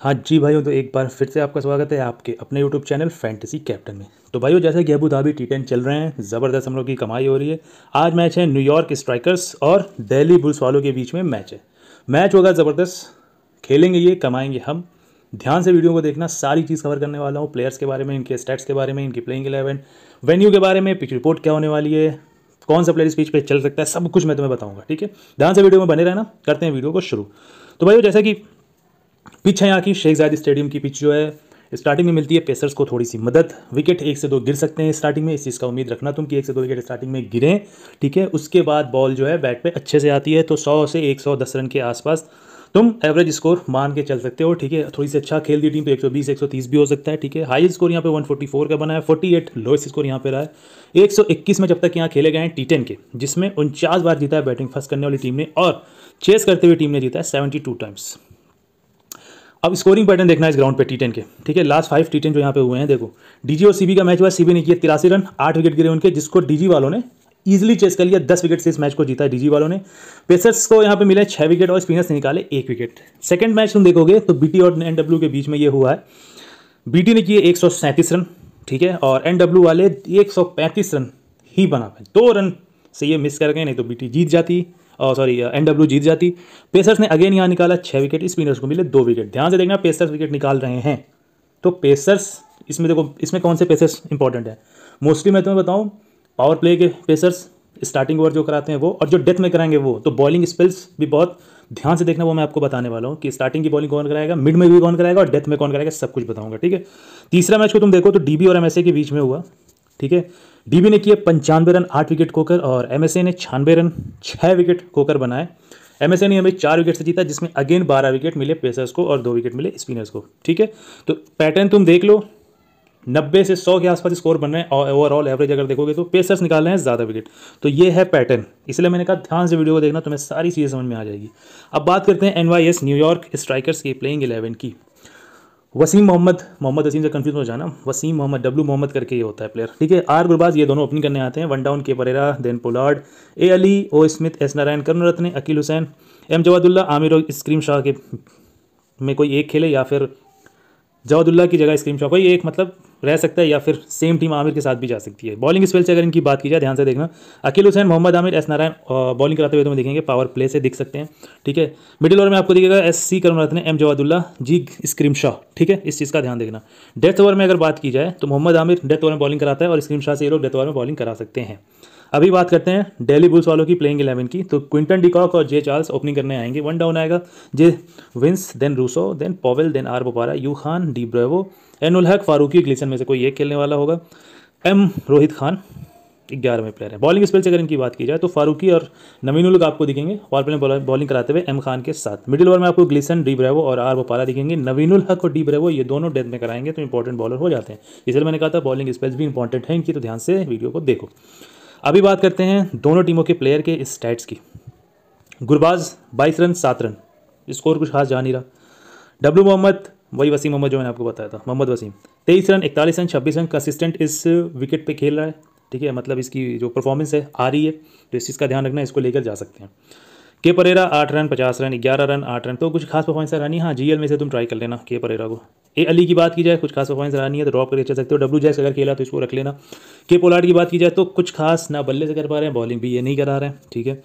हाँ जी भाइयों तो एक बार फिर से आपका स्वागत है आपके अपने यूट्यूब चैनल फैंटेसी कैप्टन में तो भाइयों जैसे कि अबू धाबी टी टेन चल रहे हैं ज़बरदस्त हम लोग की कमाई हो रही है आज मैच है न्यूयॉर्क स्ट्राइकर्स और दिल्ली बुल्स वालों के बीच में मैच है मैच होगा ज़बरदस्त खेलेंगे ये कमाएंगे हम ध्यान से वीडियो को देखना सारी चीज़ कवर करने वाला हूँ प्लेयर्स के बारे में इनके स्टैट्स के बारे में इनकी प्लेइंग एलेवन वेन्यू के बारे में पिच रिपोर्ट क्या होने वाली है कौन सा प्लेयर इस पिच पे चल सकता है सब कुछ मैं तुम्हें बताऊंगा ठीक है ध्यान से वीडियो में बने रहना करते हैं वीडियो को शुरू तो भाई जैसा कि पिच है यहाँ की शेख जायद स्टेडियम की पिच जो है स्टार्टिंग में मिलती है पेसर्स को थोड़ी सी मदद विकेट एक से दो गिर सकते हैं स्टार्टिंग में इस चीज़ का उम्मीद रखना तुम कि एक से दो विकेट स्टार्टिंग में गिरें ठीक है उसके बाद बॉल जो है बैट पे अच्छे से आती है तो 100 से 110 रन के आसपास तुम एवरेज स्कोर मान के चल सकते हो ठीक है थोड़ी सी अच्छा खेल दी टीम तो एक सौ भी हो सकता है ठीक है हाई स्कोर यहाँ पे वन का बना है फोर्टी लोएस्ट स्कोर यहाँ पर रहा है एक में जब तक यहाँ खेले गए हैं टी टेन के जिसमें उनचास बार जीता है बैटिंग फर्स्ट करने वाली टीम ने और चेस करते हुए टीम ने जीता है सेवेंटी टाइम्स अब स्कोरिंग पैटर्न देखना है इस ग्राउंड पे टी के ठीक है लास्ट फाइव टी जो यहाँ पे हुए हैं देखो डीजी और सीबी का मैच हुआ सीबी ने किया तिरासी रन आठ विकेट गिरे उनके जिसको डीजी वालों ने ईजिली चेस कर लिया दस विकेट से इस मैच को जीता है डीजी वालों ने पेसर्स को यहाँ पे मिले छः विकेट और स्पिनर्स ने निकाले एक विकेट सेकंड मैच तुम देखोगे तो बीटी और एनडब्ल्यू के बीच में ये हुआ है बीटी ने किए एक रन ठीक है और एनडब्ल्यू वाले एक रन ही बना पाए दो रन से ये मिस कर गए नहीं तो बीटी जीत जाती सॉरी एनडब्ल्यू जीत जाती पेसर्स ने अगेन यहाँ निकाला छः विकेट स्पिनर्स को मिले दो विकेट ध्यान से देखना पेसर्स विकेट निकाल रहे हैं तो पेसर्स इसमें देखो इसमें कौन से पेसर्स इंपॉर्टेंट है मोस्टली मैं तुम्हें बताऊँ पावर प्ले के पेसर्स स्टार्टिंग ओवर जो कराते हैं वो और जो डेथ में कराएंगे वो तो बॉलिंग स्पेल्स भी बहुत ध्यान से देखना वो मैं आपको बताने वाला हूँ कि स्टार्टिंग की बॉलिंग कौन कराएगा मिड में भी कौन कराएगा और डेथ में कौन कराएगा सब कुछ बताऊंगा ठीक है तीसरा मैच को तुम देखो तो डीबी और एमएसए के बीच में हुआ ठीक है डीबी ने किए पंचानवे रन आठ विकेट खोकर और एमएसए ने छियानवे रन छः विकेट खोकर बनाए एमएसए ने हमें चार विकेट से जीता जिसमें अगेन बारह विकेट मिले पेसर्स को और दो विकेट मिले स्पिनर्स को ठीक है तो पैटर्न तुम देख लो नब्बे से सौ के आसपास स्कोर बन रहे हैं और ओवरऑल एवरेज अगर देखोगे तो पेसर्स निकाल रहे हैं ज़्यादा विकेट तो ये है पैटर्न इसलिए मैंने कहा ध्यान से वीडियो को देखना तुम्हें सारी चीज़ें समझ में आ जाएगी अब बात करते हैं एन न्यूयॉर्क स्ट्राइकर्स की प्लेइंग इलेवन की वसीम मोहम्मद मोहम्मद वसीम से कंफ्यूज हो जाना वसीम मोहम्मद डब्लू मोहम्मद करके ये होता है प्लेयर ठीक है आर गुरबाज ये दोनों ओपनिंग करने आते हैं one down K Perera then Pollard A Ali O Smith S Narayan Karunaratne Akeal Hosein M Jawadullah Amir स्क्रीम शाह के में कोई एक खेले या फिर जवादुल्ला की जगह स्क्रीम शाह कोई एक मतलब रह सकता है या फिर सेम टीम आमिर के साथ भी जा सकती है बॉलिंग स्पेल से अगर इनकी बात की जाए ध्यान से देखना अकील हुसैन मोहम्मद आमिर एस नारायण बॉलिंग कराते हुए तुम्हें देखेंगे पावर प्ले से दिख सकते हैं ठीक है मिडिल ओवर में आपको दिखेगा S C Karunaratne M Jawadullah G स्क्रीम शाह ठीक है इस चीज़ का ध्यान देखना डेथ ओवर में अगर बात की जाए तो मोहम्मद आमिर डेथ ओवर में बॉलिंग कराता है और स्क्रीम शाह से ये लोग डेथ ओवर में बॉलिंग करा सकते हैं अभी बात करते हैं डेली बुल्स वालों की प्लेइंग इलेवन की तो क्विंटन डिकॉक और जे चार्ल्स ओपनिंग करने आएंगे वन डाउन आएगा J Vince then Rossouw then Powell then R Bopara U Khan D Bravo ul Haq Farooqi glisten में से कोई एक खेलने वाला होगा एम रोहित खान ग्यारहवें प्लेयर है बॉलिंग स्पेल से अगर इनकी बात की जाए तो फारूकी और नवीन उलग आपको दिखेंगे और पहले बॉलिंग कराते हुए एम खान के साथ मिडिल ओवर में आपको ग्लिसन डी ब्रेवो और आर बोपाला दिखेंगे नवीन हक और डी ब्रेवो ये दोनों डेथ में कराएंगे तो इंपॉर्टेंट बॉलर हो जाते हैं इसलिए मैंने कहा था बॉलिंग स्पेल्स भी इंपॉर्टेंट है इनकी तो ध्यान से वीडियो को देखो अभी बात करते हैं दोनों टीमों के प्लेयर के स्टैट्स की गुरबाज बाईस रन सात रन स्कोर कुछ खास जा नहीं रहा डब्लू मोहम्मद वही वसीम मोहम्मद जो मैंने आपको बताया था मोहम्मद वसीम तेईस रन इकतालीस रन छब्बीस रन कंसिस्टेंट इस विकेट पे खेल रहा है ठीक है मतलब इसकी जो परफॉर्मेंस है आ रही है तो इस चीज़ का ध्यान रखना इसको लेकर जा सकते हैं के परेरा आठ रन पचास रन ग्यारह रन आठ रन तो कुछ खास परफॉर्मेंस रानी हाँ एल में से तुम ट्राई कर लेना के परेरा को ए अली की बात की जाए कुछ खास परफॉर्मेंस रानी है तो ड्रॉप करके चल सकते हो डब्ल्यू जैस अगर खेला तो इसको रख लेना के पोलाट की बात की जाए तो कुछ खास ना बल्ले से कर पा रहे हैं बॉलिंग भी ये नहीं करा रहे हैं ठीक है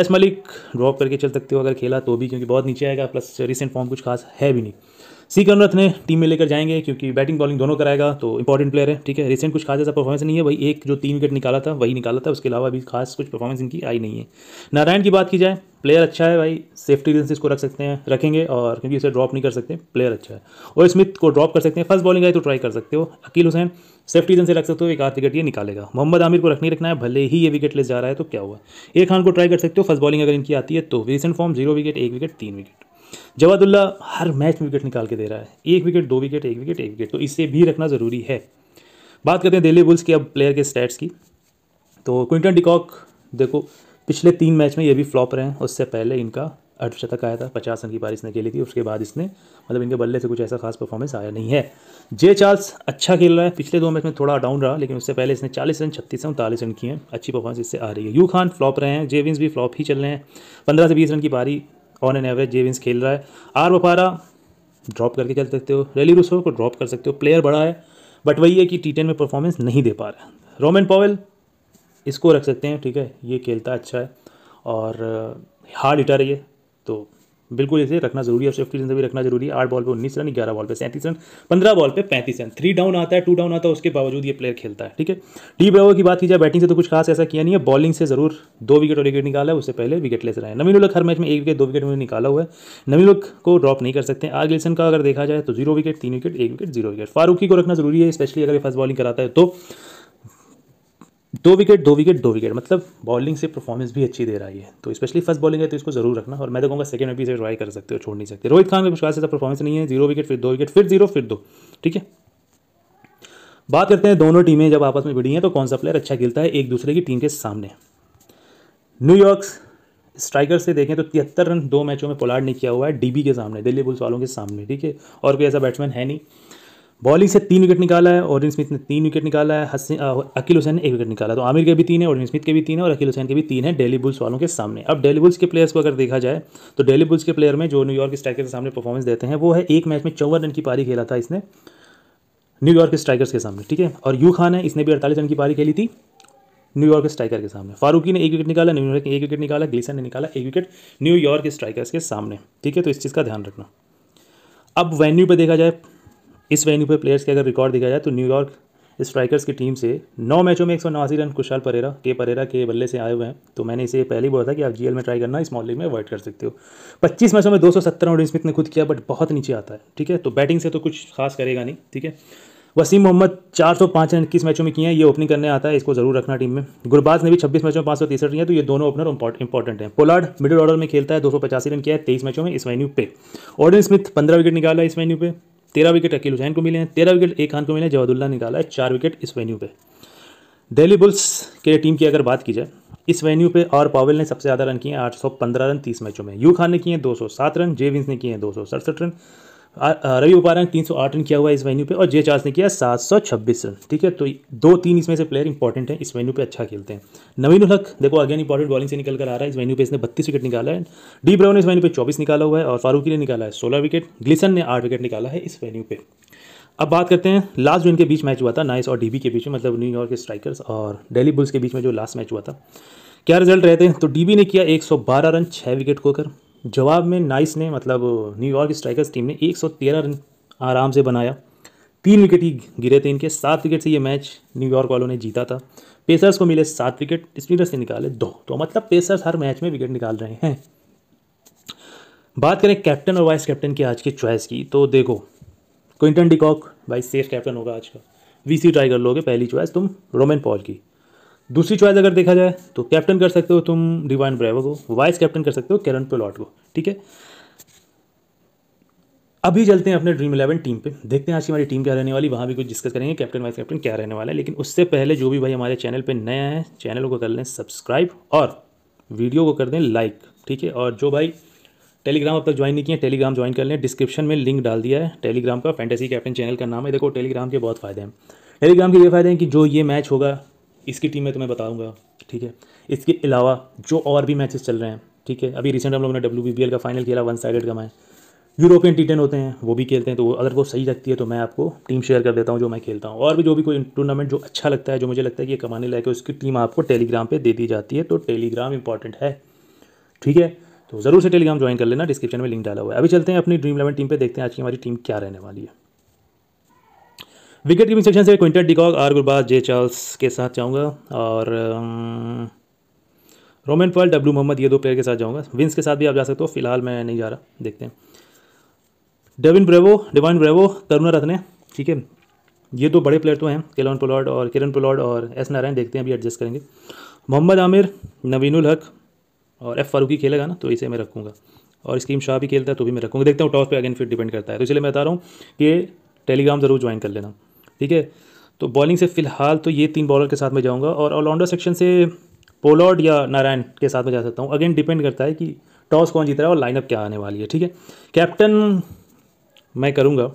एस मलिक ड्रॉप करके चल सकते हो अगर खेला तो भी क्योंकि बहुत नीचे आएगा प्लस रिसेंट फॉर्म कुछ खास है भी नहीं सी कमरथ ने टीम में लेकर जाएंगे क्योंकि बैटिंग बॉलिंग दोनों कराएगा तो इंपॉर्टेंट प्लेयर है ठीक है रिसेंट कुछ खास ऐसा परफॉर्मेंस नहीं है भाई एक जो तीन विकेट निकाला था वही निकाला था उसके अलावा अभी खास कुछ परफॉर्मेंस इनकी आई नहीं है नारायण की बात की जाए प्लेयर अच्छा है भाई सेफ्टी रीजन से इसको रख सकते हैं रखेंगे और क्योंकि इसे ड्रॉप नहीं कर सकते प्लेयर अच्छा है और स्मिथ को ड्रॉप कर सकते हैं फर्स्ट बॉलिंग आई तो ट्राई कर सकते हो अकील हुसैन सेफ्टी रीजन से रख सकते हो एक आध विकेट ये निकालेगा मोहम्मद आमिर को रख नहीं रखना है भले ही ये विकेट ले जा रहा है तो क्या हुआ एक खान को ट्राई कर सकते हो फर्स्ट बॉलिंग अगर इनकी आती है तो रिसेंट फॉर्म जीरो विकेट एक विकेट तीन विकेट जवादुल्ला हर मैच में विकेट निकाल के दे रहा है एक विकेट दो विकेट एक विकेट एक विकेट तो इसे भी रखना ज़रूरी है बात करते हैं दिल्ली बुल्स के अब प्लेयर के स्टैट्स की तो क्विंटन डिकॉक देखो पिछले तीन मैच में ये भी फ्लॉप रहे हैं उससे पहले इनका अर्धशतक आया था पचास रन की बारिश ने खेली थी उसके बाद इसने मतलब इनके बल्ले से कुछ ऐसा खास परफॉर्मेंस आया नहीं है जे चार्ल्स अच्छा खेल रहा है पिछले दो मैच में थोड़ा डाउन रहा लेकिन उससे पहले इसने चालीस रन छत्तीस रन उनतालीस रन किए हैं अच्छी परफॉर्मेंस इससे आ रही है यू खान फ्लॉप रहे हैं जेविंस भी फ्लॉप ही चल रहे हैं पंद्रह से बीस रन की पारी ऑन एन एवरेज जेविंस खेल रहा है आर वपारा ड्रॉप करके चल सकते हो रेली रूसो को ड्रॉप कर सकते हो प्लेयर बड़ा है बट वही है कि टी टेन में परफॉर्मेंस नहीं दे पा रहा है रोमन पॉवेल इसको रख सकते हैं ठीक है ये खेलता अच्छा है और हार्ड हिटर है ये तो बिल्कुल इसे रखना जरूरी है सेफ्टी रिजन भी रखना जरूरी है आठ बॉल पे उन्नीस रन ग्यारह बॉल पे सैंतीस रन पंद्रह बॉल पे पैंतीस रन थ्री डाउन आता है टू डाउन आता है उसके बावजूद ये प्लेयर खेलता है ठीक है डी ब्रावो की बात की जाए बैटिंग से तो कुछ खास ऐसा किया नहीं है बॉलिंग से जरूर दो विकेट और विकेट निकाला है उससे पहले विकेट लेस रहे हैं नवीन उलक हर मैच में एक विकेट दो विकेट उन्होंने निकाला हुआ है नवीन उलक को ड्रॉप नहीं कर सकते आर गिल्सन का अगर देखा जाए तो जीरो विकेट तीन विकेट एक विकेट जीरो विकेट फारूकी को रखना जरूरी है स्पेशली अगर फर्स्ट बॉलिंग कराता है तो दो विकेट दो विकेट दो विकेट मतलब बॉलिंग से परफॉर्मेंस भी अच्छी दे रहा है तो स्पेशली फर्स्ट बॉलिंग है तो इसको जरूर रखना और मैं तो कहूँगा सेकंड में भी इसे ट्राई कर सकते हो छोड़ नहीं सकते रोहित खान का विश्वास ऐसा परफॉर्मेंस नहीं है जीरो विकेट फिर दो विकेट फिर जीरो फिर दो ठीक है बात करते हैं दोनों टीमें जब आपस में भिड़ी हैं तो कौन सा प्लेयर अच्छा खेलता है एक दूसरे की टीम के सामने न्यूयॉर्क स्ट्राइकर से देखें तो तिहत्तर रन दो मैचों में पोलार्ड ने किया हुआ है डीबी के सामने दिल्ली बुल्स वालों के सामने ठीक है और कोई ऐसा बैट्समैन है नहीं बॉलिंग से तीन विकेट निकाला है ऑरिन स्मिथ ने तीन विकेट निकाला है हसन अकील हुसैन ने एक विकेट निकाला तो आमिर के भी तीन है ऑरिन स्मिथ के भी तीन है और अकील हुसैन के भी तीन है डेली बुल्स वालों के सामने अब डेली बुल्स के प्लेयर्स को अगर देखा जाए तो डेली बुल्स के प्लेयर में जो न्यूयॉर्क स्ट्राइकर के सामने परफॉर्मेंस देते हैं वो है एक मैच में चौवन रन की पारी खेला था इसने न्यूयॉर्क स्ट्राइकर्स के सामने ठीक है और यू खान है इसने भी अड़तालीस रन की पारी खेली थी न्यूयॉर्क स्ट्राइकर के सामने फारूकी ने एक विकेट निकाला न्यूयॉर्क ने एक विकेट निकाला ग्लिसन ने निकाला एक विकेट न्यूयॉर्क स्ट्राइकर्स के सामने ठीक है तो इस चीज़ का ध्यान रखना अब वेन्यू पर देखा जाए इस वेन्यू पर प्लेयर्स के अगर रिकॉर्ड दिखाया जाए तो न्यूयॉर्क स्ट्राइकर्स की टीम से नौ मैचों में एक रन खुशहाल परेरा के परेरा के बल्ले से आए हुए हैं तो मैंने इसे पहले ही बोला था कि आप जीएल में ट्राई करना स्मॉल लीग में अवॉइड कर सकते हो 25 मैचों में 217 रन स्मिथ ने खुद किया बट बहुत नीचे आता है ठीक है तो बैटिंग से तो कुछ खास करेगा नहीं ठीक है वसीम मोहम्मद चार सौ पाँच रन इक्कीस मैचों में किए हैं ये ओपनिंग करने आता है इसको जरूर रखना टीम में गुरबाज ने भी छब्बीस मैचों में पाँच सौ तिरसठ है तो ये दोनों ओपनर इंपॉर्टेंट है पोलार्ड मिडिल ऑर्डर में खेलता है दो सौ पचासी रन किया है तेईस मैचों में इस वेन्यू पे ऑर्डन स्मिथ पंद्रह विकेट निकाला इस वेन्यू पे तेरह विकेट अकील हुसैन को मिले हैं तेरह विकेट एक खान को मिले हैं जवादुल्ला निकाला है चार विकेट इस वेन्यू पे दिल्ली बुल्स के टीम की अगर बात की जाए इस वेन्यू पे और पावेल ने सबसे ज़्यादा रन किए हैं आठ रन तीस मैचों में यू खान ने किए हैं दो रन जे विंस ने किए हैं दो रन रवि सौ आठ रन किया हुआ है इस वेन्यू पे और जे चार्ल्स ने किया सात सौ छब्बीस रन ठीक है तो दो तीन इसमें से प्लेयर इंपॉर्टेंट हैं इस वेन्यू पे अच्छा खेलते हैं नवीन उलहक देखो अगेन इंपॉर्टेंट बॉलिंग से निकल कर आ रहा है इस वेन्यू पे इसने बत्तीस विकेट निकाला है डी ब्राउन ने इस वेन्यू पे चौबीस निकाला हुआ है और फारूकी ने निकाला है सोलह विकेट ग्लिसन ने आठ विकेट निकाला है इस वेन्यू पे अब बात करते हैं लास्ट जो इनके बीच मैच हुआ था नाइस और डीबी के बीच में मतलब न्यूयॉर्क के स्ट्राइकर्स और दिल्ली बुल्स के बीच में जो लास्ट मैच हुआ था क्या रिजल्ट रहे थे तो डीबी ने किया 112 रन छः विकेट खोकर जवाब में नाइस ने मतलब न्यूयॉर्क स्ट्राइकर्स टीम ने 113 रन आराम से बनाया तीन विकेट ही गिरे थे इनके सात विकेट से ये मैच न्यूयॉर्क वालों ने जीता था पेसर्स को मिले सात विकेट स्पिनर्स ने निकाले दो तो मतलब पेसर्स हर मैच में विकेट निकाल रहे हैं बात करें कैप्टन और वाइस कैप्टन की आज की चॉइस की तो देखो Quinton de Kock vice safe captain होगा आज का वी सी ट्राई कर लोगे पहली चॉइस तुम रोमन पॉल की दूसरी चॉइस अगर देखा जाए तो कैप्टन कर सकते हो तुम डिवाइन ब्रेवो को वाइस कैप्टन कर सकते हो केरन पेलॉट को ठीक है अभी चलते हैं अपने ड्रीम इलेवन टीम पे देखते हैं आज की हमारी टीम क्या रहने वाली वहाँ भी कुछ डिस्कस करेंगे कैप्टन वाइस कैप्टन क्या रहने वाला है लेकिन उससे पहले जो भी भाई हमारे चैनल पे नया है चैनल को कर लें सब्सक्राइब और वीडियो को कर दें लाइक ठीक है और जो भाई टेलीग्राम अब तक ज्वाइन नहीं किए टेलीग्राम ज्वाइन कर लें डिस्क्रिप्शन में लिंक डाल दिया है टेलीग्राम का फैंटेसी कैप्टन चैनल का नाम है देखो टेलीग्राम के बहुत फ़ायदे हैं टेलीग्राम के ये फ़ायदे हैं कि जो ये मैच होगा इसकी टीम में तो मैं बताऊँगा ठीक है इसके अलावा जो और भी मैचेस चल रहे हैं ठीक है अभी रिसेंट हम लोगों ने डब्ल्यू का फाइनल खेला वन साइडेड का मैं यूरोपियन टी होते हैं वो भी खेलते हैं तो अगर वो सही लगती है तो मैं आपको टीम शेयर कर देता हूँ जो मैं खेलता हूँ और भी जो भी कोई टूर्नामेंट जो अच्छा लगता है जो मुझे लगता है कि कमाने लायक है उसकी टीम आपको टेलीग्राम पर दे दी जाती है तो टेलीग्राम इंपॉर्टेंट है ठीक है तो ज़रूर से टेलीग्राम ज्वाइन कर लेना डिस्क्रिप्शन में लिंक डाला हुआ है अभी चलते हैं अपनी ड्रीम इलेवन टीम पर देखते हैं आज की हमारी टीम क्या रहने वाली है विकेट कीपिंग सेक्शन से Quinton de Kock or Gurbaz J Charles के साथ जाऊँगा और रोमन पॉल डब्ल्यू मोहम्मद ये दो प्लेयर के साथ जाऊँगा विंस के साथ भी आप जा सकते हो फिलहाल मैं नहीं जा रहा देखते हैं Devon Bravo Dwayne Bravo Tarun Ratne ठीक है ये दो बड़े प्लेयर तो हैं केलोन पोलाड और किरण पोलाड और एस नारायण देखते हैं अभी एडजस्ट करेंगे मोहम्मद आमिर नवीनुल हक और एफ़ फारूकी खेलेगा ना तो इसे मैं रखूँगा और स्कीम शाह भी खेलता है तो भी मैं रखूँगा देखता हूँ टॉस पे अगेन फिर डिपेंड करता है तो इसलिए मैं बता रहा हूँ कि टेलीग्राम ज़रूर ज्वाइन कर लेना ठीक है तो बॉलिंग से फ़िलहाल तो ये तीन बॉलर के साथ में जाऊँगा और ऑलराउंडर सेक्शन से पोलॉर्ड या नारायण के साथ में जा सकता हूँ अगेन डिपेंड करता है कि टॉस कौन जीत रहा है और लाइनअप क्या आने वाली है ठीक है कैप्टन मैं करूँगा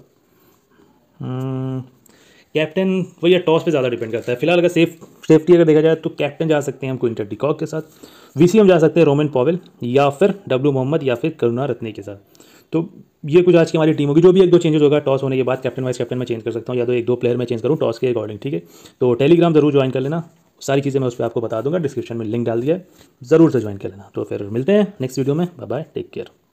कैप्टन भैया टॉस पे ज़्यादा डिपेंड करता है फिलहाल अगर सेफ सेफ्टी अगर देखा जाए तो कैप्टन जा सकते हैं हम क्विंटर डिकॉक के साथ वी जा सकते हैं रोमन पॉवेल या फिर डब्ल्यू मोहम्मद या फिर करुणा रत्ने के साथ तो ये कुछ आज की हमारी टीम होगी जो भी एक दो चेंजेस होगा टॉस होने के बाद कैप्टन वाइस कैप्टन में चेंज कर सकता हूँ या तो एक दो प्लेयर में चेंज करूँ टॉस के अकॉर्डिंग ठीक है तो टेलीग्राम जरूर ज्वाइन कर लेना सारी चीज़ें मैं उस पर आपको बता दूंगा डिस्क्रिप्शन में लिंक डाल दिया ज़रूर से ज्वाइन कर लेना तो फिर मिलते हैं नेक्स्ट वीडियो में बाय बाय टेक केयर